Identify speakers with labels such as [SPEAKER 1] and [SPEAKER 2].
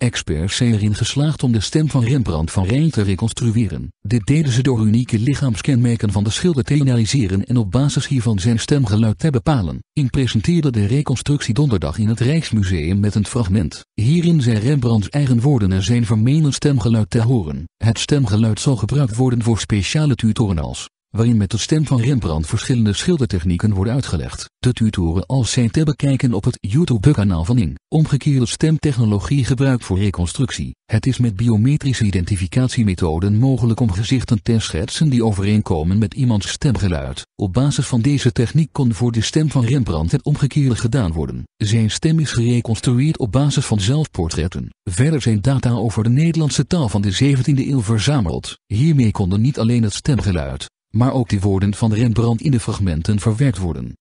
[SPEAKER 1] Experts zijn erin geslaagd om de stem van Rembrandt van Rijn te reconstrueren. Dit deden ze door unieke lichaamskenmerken van de schilder te analyseren en op basis hiervan zijn stemgeluid te bepalen. In presenteerde de reconstructie donderdag in het Rijksmuseum met een fragment. Hierin zijn Rembrandts eigen woorden en zijn vermenen stemgeluid te horen. Het stemgeluid zal gebruikt worden voor speciale tutorials waarin met de stem van Rembrandt verschillende schildertechnieken worden uitgelegd. De tutoren als zijn te bekijken op het YouTube-kanaal van Ing. Omgekeerde stemtechnologie gebruikt voor reconstructie. Het is met biometrische identificatiemethoden mogelijk om gezichten te schetsen die overeenkomen met iemands stemgeluid. Op basis van deze techniek kon voor de stem van Rembrandt het omgekeerde gedaan worden. Zijn stem is gereconstrueerd op basis van zelfportretten. Verder zijn data over de Nederlandse taal van de 17e eeuw verzameld. Hiermee konden niet alleen het stemgeluid, maar ook de woorden van Rembrandt in de fragmenten verwerkt worden.